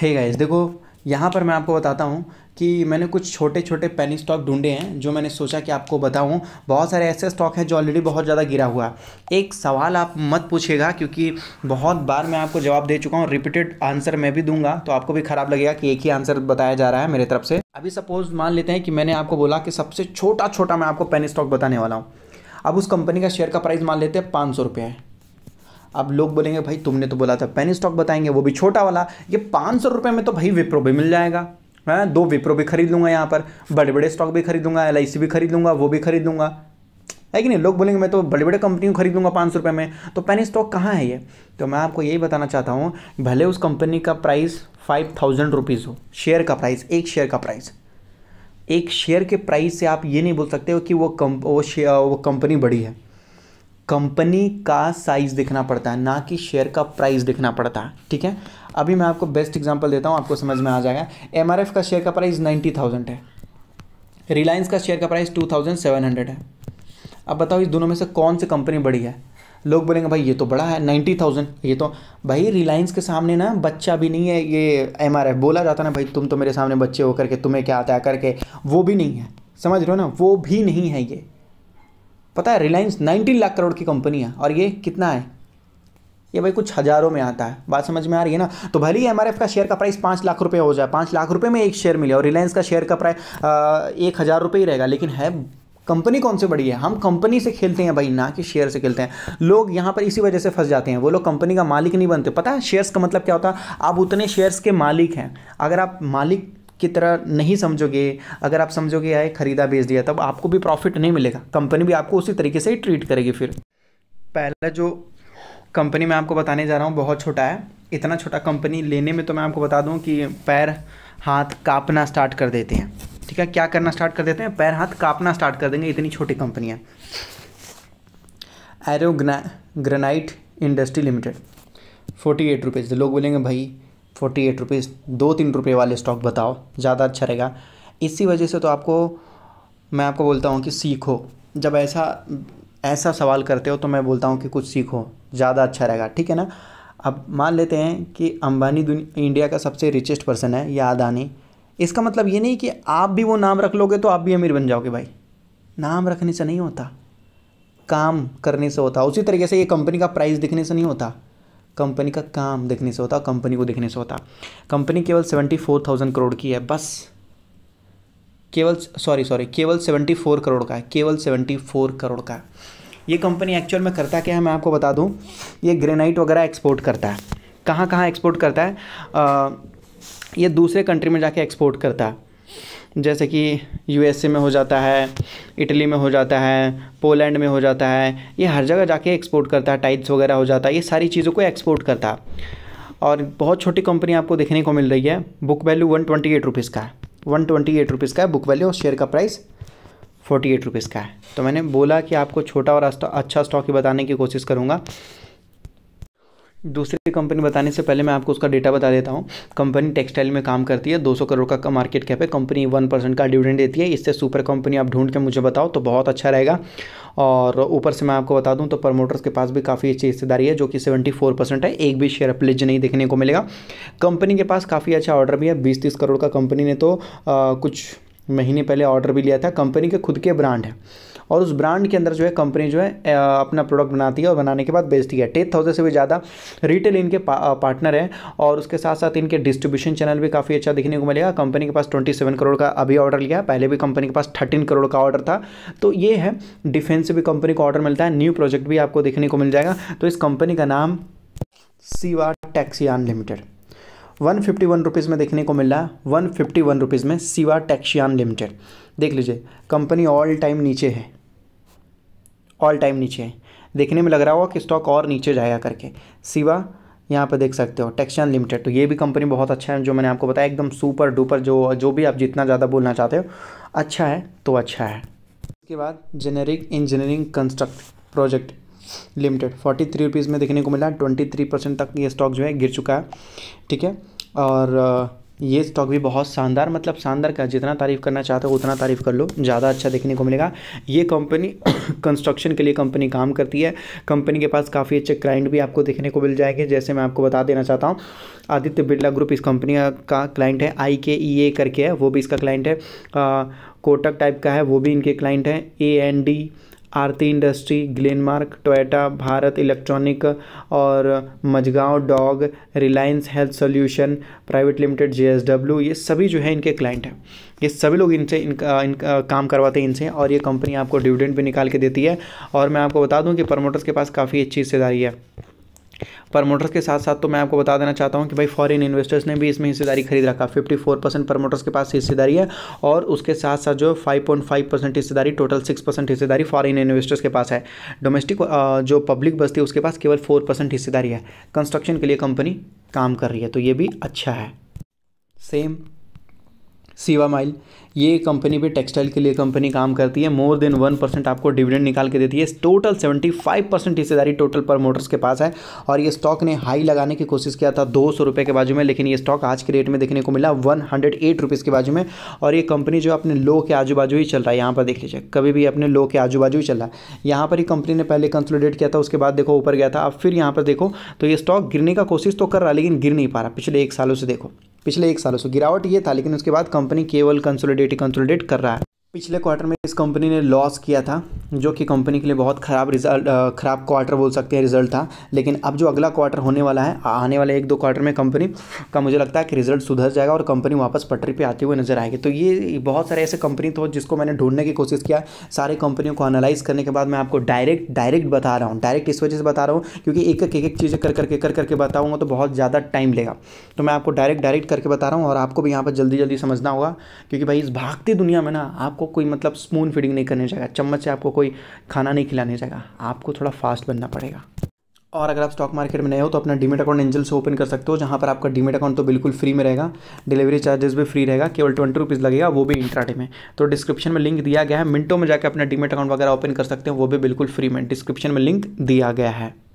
हे hey guys देखो यहाँ पर मैं आपको बताता हूँ कि मैंने कुछ छोटे छोटे पैनी स्टॉक ढूंढे हैं जो मैंने सोचा कि आपको बताऊँ बहुत सारे ऐसे स्टॉक हैं जो ऑलरेडी बहुत ज़्यादा गिरा हुआ है एक सवाल आप मत पूछेगा क्योंकि बहुत बार मैं आपको जवाब दे चुका हूँ रिपीटेड आंसर मैं भी दूंगा तो आपको भी ख़राब लगेगा कि एक ही आंसर बताया जा रहा है मेरे तरफ से अभी सपोज मान लेते हैं कि मैंने आपको बोला कि सबसे छोटा छोटा मैं आपको पैनी स्टॉक बताने वाला हूँ अब उस कंपनी का शेयर का प्राइस मान लेते हैं पाँच सौ रुपये है अब लोग बोलेंगे भाई तुमने तो बोला था पेन स्टॉक बताएंगे वो भी छोटा वाला ये पाँच सौ रुपये में तो भाई विप्रो भी मिल जाएगा मैं हाँ, दो विप्रो भी खरीद लूँगा यहाँ पर बड़े बड़े स्टॉक भी खरीदूंगा एल भी खरीद लूँगा वो भी खरीद लूँगा है कि नहीं लोग बोलेंगे मैं तो बड़े बड़े कंपनी को खरीद लूँगा पाँच सौ रुपये में तो पेन स्टॉक कहाँ है ये तो मैं आपको यही बताना चाहता हूँ भले उस कंपनी का प्राइस फाइव थाउजेंड रुपीज़ हो शेयर का प्राइस एक शेयर का प्राइस एक शेयर के प्राइस से आप ये नहीं बोल सकते हो कि वो कम वो वो कंपनी बड़ी है कंपनी का साइज़ देखना पड़ता है ना कि शेयर का प्राइस देखना पड़ता है ठीक है अभी मैं आपको बेस्ट एग्जांपल देता हूँ आपको समझ में आ जाएगा एम का शेयर का प्राइस नाइन्टी थाउजेंड है रिलायंस का शेयर का price two thousand seven hundred है अब बताओ इस दोनों में से कौन सी कंपनी बड़ी है लोग बोलेंगे भाई ये तो बड़ा है नाइन्टी थाउजेंड ये तो भाई रिलायंस के सामने ना बच्चा भी नहीं है ये एम बोला जाता ना भाई तुम तो मेरे सामने बच्चे होकर के तुम्हें क्या आता है करके वो भी नहीं है समझ रहे हो ना वो भी नहीं है ये पता है रिलायंस नाइनटीन लाख करोड़ की कंपनी है और ये कितना है ये भाई कुछ हज़ारों में आता है बात समझ में आ रही है ना तो भले ही एम का शेयर का प्राइस पाँच लाख रुपये हो जाए पाँच लाख रुपये में एक शेयर मिले और रिलायंस का शेयर का प्राइस एक हज़ार रुपये ही रहेगा लेकिन है कंपनी कौन से बड़ी है हम कंपनी से खेलते हैं भाई ना कि शेयर से खेलते हैं लोग यहाँ पर इसी वजह से फंस जाते हैं वो लोग कंपनी का मालिक नहीं बनते पता है शेयर्स का मतलब क्या होता है आप उतने शेयर्स के मालिक हैं अगर आप मालिक की तरह नहीं समझोगे अगर आप समझोगे आए ख़रीदा बेच दिया तब आपको भी प्रॉफिट नहीं मिलेगा कंपनी भी आपको उसी तरीके से ही ट्रीट करेगी फिर पहला जो कंपनी मैं आपको बताने जा रहा हूँ बहुत छोटा है इतना छोटा कंपनी लेने में तो मैं आपको बता दूँ कि पैर हाथ काँपना स्टार्ट कर देते हैं ठीक है क्या करना स्टार्ट कर देते हैं पैर हाथ कापना स्टार्ट कर देंगे इतनी छोटी कंपनी है Aro granite industry limited forty eight rupees लोग बोलेंगे भाई फोर्टी एट रुपीज़ दो तीन रुपये वाले स्टॉक बताओ ज़्यादा अच्छा रहेगा इसी वजह से तो आपको मैं आपको बोलता हूँ कि सीखो जब ऐसा ऐसा सवाल करते हो तो मैं बोलता हूँ कि कुछ सीखो ज़्यादा अच्छा रहेगा ठीक है ना अब मान लेते हैं कि अंबानी इंडिया का सबसे रिचेस्ट पर्सन है या अदानी इसका मतलब ये नहीं कि आप भी वो नाम रख लोगे तो आप भी अमीर बन जाओगे भाई नाम रखने से नहीं होता काम करने से होता उसी तरीके से ये कंपनी का प्राइस दिखने से नहीं होता कंपनी का काम देखने से होता कंपनी को देखने से होता कंपनी केवल सेवेंटी फोर थाउजेंड करोड़ की है बस केवल सॉरी सॉरी केवल सेवेंटी फोर करोड़ का है केवल सेवेंटी फोर करोड़ का ये कंपनी एक्चुअल में करता क्या है मैं आपको बता दूँ ये ग्रेनाइट वगैरह एक्सपोर्ट करता है कहाँ कहाँ एक्सपोर्ट करता है आ, ये दूसरे कंट्री में जाके एक्सपोर्ट करता है जैसे कि यूएसए में हो जाता है इटली में हो जाता है पोलैंड में हो जाता है ये हर जगह जाके एक्सपोर्ट करता है टाइल्स वगैरह हो जाता है ये सारी चीज़ों को एक्सपोर्ट करता है और बहुत छोटी कंपनी आपको देखने को मिल रही है book value one twenty eight rupees का है वन ट्वेंटी एट रुपीज़ का है बुक वैल्यू और शेयर का प्राइस फोर्टी एट रुपीज़ का है तो मैंने बोला कि आपको छोटा और अच्छा स्टॉक ही बताने की कोशिश करूँगा दूसरी कंपनी बताने से पहले मैं आपको उसका डेटा बता देता हूँ कंपनी टेक्सटाइल में काम करती है 200 करोड़ का मार्केट कैप है कंपनी वन परसेंट का डिविडेंड देती है इससे सुपर कंपनी आप ढूंढ के मुझे बताओ तो बहुत अच्छा रहेगा और ऊपर से मैं आपको बता दूँ तो प्रमोटर्स के पास भी काफ़ी अच्छी हिस्सेदारी है जो कि सेवेंटी फोर परसेंट है एक भी शेयर अपलिज नहीं देखने को मिलेगा कंपनी के पास काफ़ी अच्छा ऑर्डर भी है बीस तीस करोड़ का कंपनी ने तो आ, कुछ महीने पहले ऑर्डर भी लिया था कंपनी के खुद के ब्रांड है और उस ब्रांड के अंदर जो है कंपनी जो है अपना प्रोडक्ट बनाती है और बनाने के बाद बेचती है टेन थाउजेंड से भी ज़्यादा रिटेल इनके पा, पार्टनर हैं और उसके साथ साथ इनके डिस्ट्रीब्यूशन चैनल भी काफ़ी अच्छा देखने को मिलेगा कंपनी के पास ट्वेंटी सेवन करोड़ का अभी ऑर्डर लिया पहले भी कंपनी के पास थर्टीन करोड़ का ऑर्डर था तो ये है डिफेंस से भी कंपनी को ऑर्डर मिलता है न्यू प्रोजेक्ट भी आपको देखने को मिल जाएगा तो इस कंपनी का नाम सीवा टैक्सी unlimited one fifty one rupees में देखने को मिल रहा है वन फिफ्टी वन रुपीज़ में सिवा टैक्शियान लिमिटेड देख लीजिए कंपनी ऑल टाइम नीचे है ऑल टाइम नीचे है देखने में लग रहा होगा कि स्टॉक और नीचे जाएगा करके सिवा यहाँ पर देख सकते हो टेक्सचान लिमिटेड तो ये भी कंपनी बहुत अच्छा है जो मैंने आपको बताया एकदम सुपर डुपर जो जो भी आप जितना ज़्यादा बोलना चाहते हो अच्छा है तो अच्छा है इसके बाद generic engineering construct project limited forty three rupees में देखने को मिला ट्वेंटी थ्री परसेंट तक ये स्टॉक जो है गिर चुका है ठीक है और ये स्टॉक भी बहुत शानदार मतलब शानदार का जितना तारीफ़ करना चाहते हो उतना तारीफ़ कर लो ज़्यादा अच्छा देखने को मिलेगा ये कंपनी कंस्ट्रक्शन के लिए कंपनी काम करती है कंपनी के पास काफ़ी अच्छे क्लाइंट भी आपको देखने को मिल जाएंगे जैसे मैं आपको बता देना चाहता हूँ आदित्य बिरला ग्रुप इस कंपनी का क्लाइंट है आई के ई ए करके है वो भी इसका क्लाइंट है आ, कोटक टाइप का है वो भी इनके क्लाइंट हैं A N D Aarti industry Glenmark Toyota Bharat electronic और Mazagon dock Reliance health solution private limited J ये सभी जो है इनके क्लाइंट हैं ये सभी लोग इनसे इनका इनका काम करवाते हैं इनसे और ये कंपनी आपको डिविडेंड भी निकाल के देती है और मैं आपको बता दूं कि प्रमोटर्स के पास काफ़ी अच्छी हिस्सेदारी है प्रमोटर्स के साथ साथ तो मैं आपको बता देना चाहता हूँ कि भाई फॉरेन इन्वेस्टर्स ने भी इसमें हिस्सेदारी खरीद रखा फिफ्टी फोर परसेंट प्रमोटर्स के पास हिस्सेदारी है और उसके साथ साथ जो फाइव पॉइंट फाइव परसेंट हिस्सेदारी टोटल सिक्स परसेंट हिस्सेदारी फॉरेन इन्वेस्टर्स के पास है डोमेस्टिक जो पब्लिक बस्ती है उसके पास केवल फोर परसेंट हिस्सेदारी है कंस्ट्रक्शन के लिए कंपनी काम कर रही है तो ये भी अच्छा है सेम सीवा माइल ये कंपनी भी टेक्सटाइल के लिए कंपनी काम करती है मोर देन वन परसेंट आपको डिविडेंड निकाल के देती है टोटल सेवेंटी फाइव परसेंट हिस्सेदारी टोटल प्रमोटर्स के पास है और ये स्टॉक ने हाई लगाने की कोशिश किया था दो सौ रुपये के बाजू में लेकिन ये स्टॉक आज के रेट में देखने को मिला वन हंड्रेड एट रुपीज़ के बाजू में और ये कंपनी जो अपने लो के आजू बाजू ही चल रहा है यहाँ पर देख लीजिए कभी भी अपने लो के आजू बाजू ही चल रहा है यहाँ पर ही कंपनी ने पहले कंसोलिडेट किया था उसके बाद देखो ऊपर गया था अब फिर यहाँ पर देखो तो ये स्टॉक गिरने का कोशिश तो कर रहा है लेकिन गिर नहीं पा रहा पिछले एक सालों से देखो पिछले एक सालों से गिरावट ये था लेकिन उसके बाद कंपनी केवल कंसोलिडेट कंसोलिडेट कर रहा है पिछले क्वार्टर में इस कंपनी ने लॉस किया था जो कि कंपनी के लिए बहुत ख़राब रिजल्ट ख़राब क्वार्टर बोल सकते हैं रिजल्ट था लेकिन अब जो अगला क्वार्टर होने वाला है आने वाले एक दो क्वार्टर में कंपनी का मुझे लगता है कि रिजल्ट सुधर जाएगा और कंपनी वापस पटरी पे आते हुए नजर आएगी तो ये बहुत सारे ऐसे कंपनी तो जिसको मैंने ढूंढने की कोशिश किया सारे कंपनियों को एनालाइज करने के बाद मैं आपको डायरेक्ट डायरेक्ट बता रहा हूँ डायरेक्ट इस वजह से बता रहा हूँ क्योंकि एक एक एक चीज़ कर करके कर करके बताऊँगा तो बहुत ज़्यादा टाइम लेगा तो मैं आपको डायरेक्ट डायरेक्ट करके बता रहा हूँ और आपको भी यहाँ पर जल्दी जल्दी समझना होगा क्योंकि भाई इस भागती दुनिया में ना आपको कोई मतलब स्पून फीडिंग नहीं करनी चाहिए चम्मच से आपको कोई खाना नहीं खिलाने जाएगा आपको थोड़ा फास्ट बनना पड़ेगा और अगर आप स्टॉक मार्केट में नए हो तो अपना डीमेट अकाउंट एंजल से ओपन कर सकते हो जहाँ पर आपका डीमेट अकाउंट तो बिल्कुल फ्री में रहेगा डिलीवरी चार्जेस भी फ्री रहेगा केवल ट्वेंटी रुपीज़ लगेगा वो भी इंट्राडे में तो डिस्क्रिप्शन में लिंक दिया गया है मिनटों में जाकर अपना डीमेट अकाउंट वगैरह ओपन कर सकते हैं वो भी बिल्कुल फ्री में डिस्क्रिप्शन में लिंक दिया गया है